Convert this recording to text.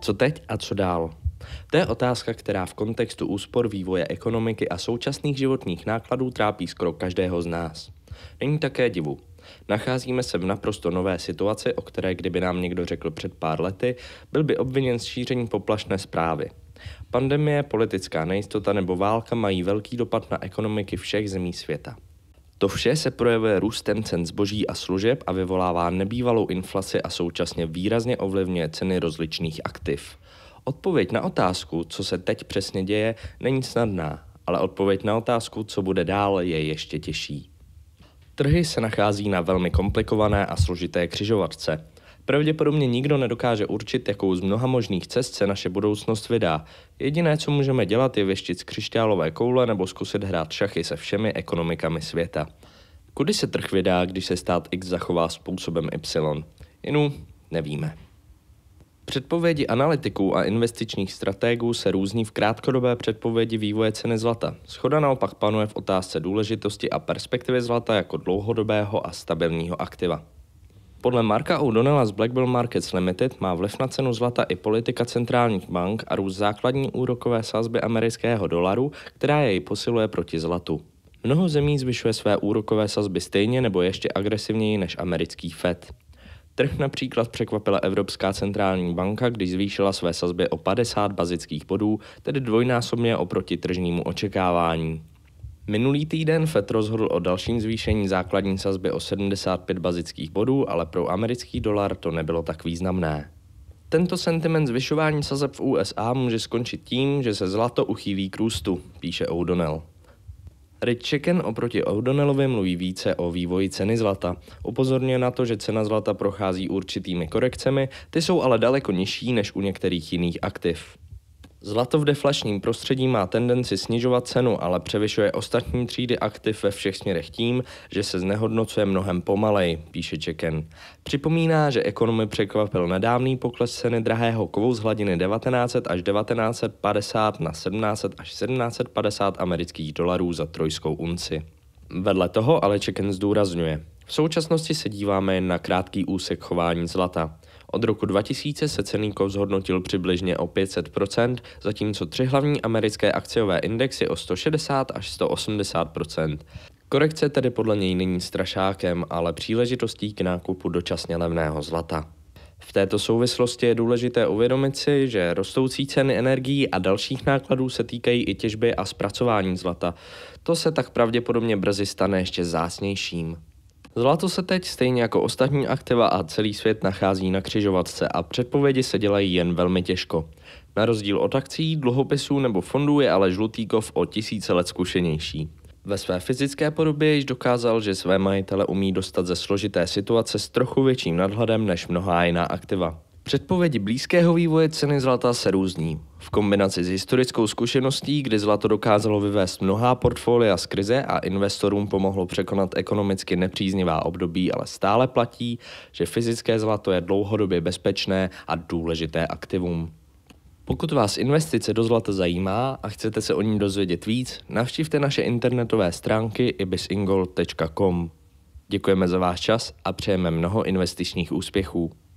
Co teď a co dál? To je otázka, která v kontextu úspor vývoje ekonomiky a současných životních nákladů trápí skoro každého z nás. Není také divu. Nacházíme se v naprosto nové situaci, o které kdyby nám někdo řekl před pár lety, byl by obviněn z šíření poplašné zprávy. Pandemie, politická nejistota nebo válka mají velký dopad na ekonomiky všech zemí světa. To vše se projevuje růstem cen zboží a služeb a vyvolává nebývalou inflaci a současně výrazně ovlivňuje ceny rozličných aktiv. Odpověď na otázku, co se teď přesně děje, není snadná, ale odpověď na otázku, co bude dál, je ještě těžší. Trhy se nachází na velmi komplikované a složité křižovatce – Pravděpodobně nikdo nedokáže určit, jakou z mnoha možných cest se naše budoucnost vydá. Jediné, co můžeme dělat, je věštit z křišťálové koule nebo zkusit hrát šachy se všemi ekonomikami světa. Kudy se trh vydá, když se stát X zachová způsobem Y? Inu, nevíme. Předpovědi analytiků a investičních strategů se různí v krátkodobé předpovědi vývoje ceny zlata. Schoda naopak panuje v otázce důležitosti a perspektivy zlata jako dlouhodobého a stabilního aktiva. Podle Marka O'Donnella z Blackbell Markets Limited má vliv na cenu zlata i politika centrálních bank a růst základní úrokové sazby amerického dolaru, která jej posiluje proti zlatu. Mnoho zemí zvyšuje své úrokové sazby stejně nebo ještě agresivněji než americký FED. Trh například překvapila Evropská centrální banka, když zvýšila své sazby o 50 bazických bodů, tedy dvojnásobně oproti tržnímu očekávání. Minulý týden FED rozhodl o dalším zvýšení základní sazby o 75 bazických bodů, ale pro americký dolar to nebylo tak významné. Tento sentiment zvyšování sazeb v USA může skončit tím, že se zlato uchýlí k růstu, píše O'Donnell. Rich Chicken oproti O'Donnellovi mluví více o vývoji ceny zlata. Upozorňuje na to, že cena zlata prochází určitými korekcemi, ty jsou ale daleko nižší než u některých jiných aktiv. Zlato v deflačním prostředí má tendenci snižovat cenu, ale převyšuje ostatní třídy aktiv ve všech směrech tím, že se znehodnocuje mnohem pomaleji, píše Čeken. Připomíná, že ekonomy překvapil nedávný pokles ceny drahého kovu z hladiny 19 až 1950 na 17 až 1750 amerických dolarů za trojskou unci. Vedle toho ale Čeken zdůrazňuje. V současnosti se díváme jen na krátký úsek chování zlata. Od roku 2000 se cený kov zhodnotil přibližně o 500%, zatímco tři hlavní americké akciové indexy o 160 až 180%. Korekce tedy podle něj není strašákem, ale příležitostí k nákupu dočasně levného zlata. V této souvislosti je důležité uvědomit si, že rostoucí ceny energií a dalších nákladů se týkají i těžby a zpracování zlata. To se tak pravděpodobně brzy stane ještě zásnějším. Zlato se teď stejně jako ostatní aktiva a celý svět nachází na křižovatce a předpovědi se dělají jen velmi těžko. Na rozdíl od akcí, dluhopisů nebo fondů je ale žlutý kov o tisíce let zkušenější. Ve své fyzické podobě již dokázal, že své majitele umí dostat ze složité situace s trochu větším nadhledem než mnohá jiná aktiva. Předpovědi blízkého vývoje ceny zlata se různí. V kombinaci s historickou zkušeností, kdy zlato dokázalo vyvést mnohá portfolia z krize a investorům pomohlo překonat ekonomicky nepříznivá období, ale stále platí, že fyzické zlato je dlouhodobě bezpečné a důležité aktivum. Pokud vás investice do zlata zajímá a chcete se o ní dozvědět víc, navštivte naše internetové stránky ibisingol.com. Děkujeme za váš čas a přejeme mnoho investičních úspěchů.